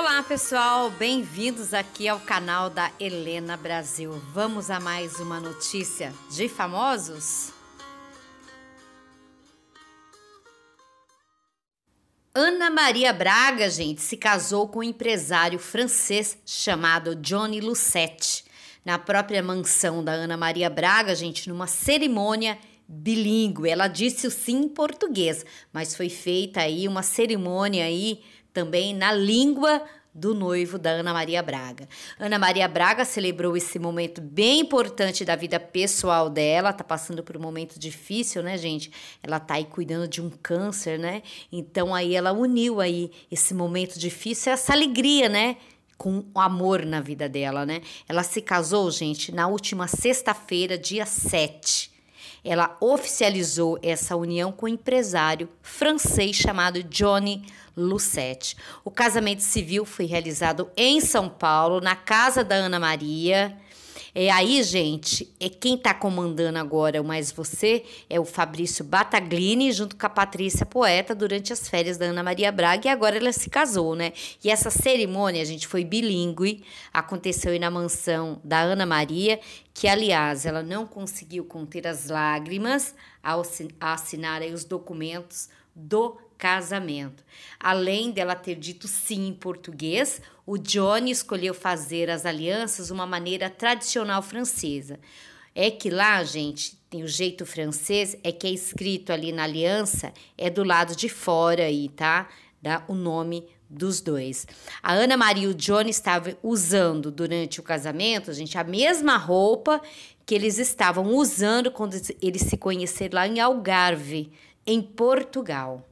Olá pessoal, bem-vindos aqui ao canal da Helena Brasil. Vamos a mais uma notícia de famosos? Ana Maria Braga, gente, se casou com um empresário francês chamado Johnny Lucette. Na própria mansão da Ana Maria Braga, gente, numa cerimônia bilíngue. Ela disse o sim em português, mas foi feita aí uma cerimônia aí também na língua do noivo da Ana Maria Braga. Ana Maria Braga celebrou esse momento bem importante da vida pessoal dela, tá passando por um momento difícil, né, gente? Ela tá aí cuidando de um câncer, né? Então aí ela uniu aí esse momento difícil, essa alegria, né? com amor na vida dela, né? Ela se casou, gente, na última sexta-feira, dia 7 ela oficializou essa união com um empresário francês chamado Johnny Lucette. O casamento civil foi realizado em São Paulo, na casa da Ana Maria. É aí, gente, é quem está comandando agora é o Mais Você é o Fabrício Bataglini, junto com a Patrícia Poeta, durante as férias da Ana Maria Braga, e agora ela se casou, né? E essa cerimônia, a gente, foi bilíngue, aconteceu aí na mansão da Ana Maria, que, aliás, ela não conseguiu conter as lágrimas ao assinar os documentos do casamento. Além dela ter dito sim em português, o Johnny escolheu fazer as alianças uma maneira tradicional francesa. É que lá, gente, tem o jeito francês, é que é escrito ali na aliança, é do lado de fora aí, tá? Dá o nome dos dois. A Ana Maria e o Johnny estavam usando durante o casamento, gente, a mesma roupa que eles estavam usando quando eles se conheceram lá em Algarve, em Portugal.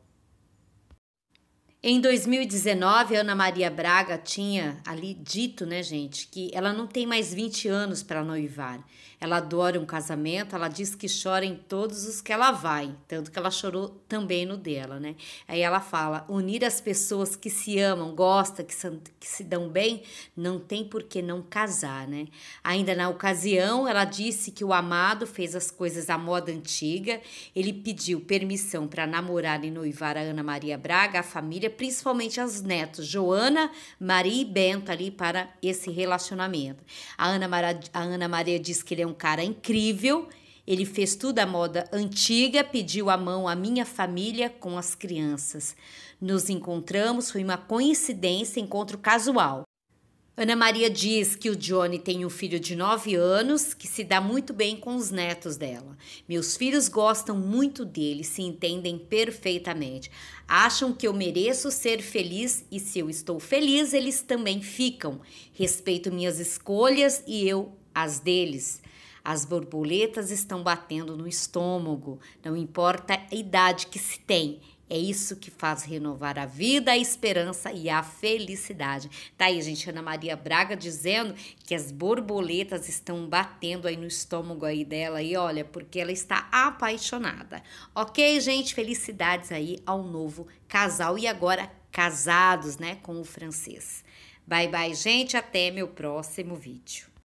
Em 2019, Ana Maria Braga tinha ali dito, né, gente, que ela não tem mais 20 anos para noivar. Ela adora um casamento, ela diz que chora em todos os que ela vai, tanto que ela chorou também no dela, né? Aí ela fala: unir as pessoas que se amam, gostam, que, são, que se dão bem, não tem por que não casar, né? Ainda na ocasião, ela disse que o amado fez as coisas à moda antiga, ele pediu permissão para namorar e noivar a Ana Maria Braga, a família família, principalmente as netas, Joana, Maria e Benta, ali para esse relacionamento. A Ana, Mara, a Ana Maria diz que ele é um cara incrível. Ele fez tudo à moda antiga, pediu a mão à minha família com as crianças. Nos encontramos, foi uma coincidência, encontro casual. Ana Maria diz que o Johnny tem um filho de 9 anos que se dá muito bem com os netos dela. Meus filhos gostam muito dele, se entendem perfeitamente. Acham que eu mereço ser feliz e se eu estou feliz, eles também ficam. Respeito minhas escolhas e eu as deles. As borboletas estão batendo no estômago, não importa a idade que se tem. É isso que faz renovar a vida, a esperança e a felicidade. Tá aí, gente, Ana Maria Braga dizendo que as borboletas estão batendo aí no estômago aí dela e olha, porque ela está apaixonada. OK, gente, felicidades aí ao novo casal e agora casados, né, com o francês. Bye bye, gente, até meu próximo vídeo.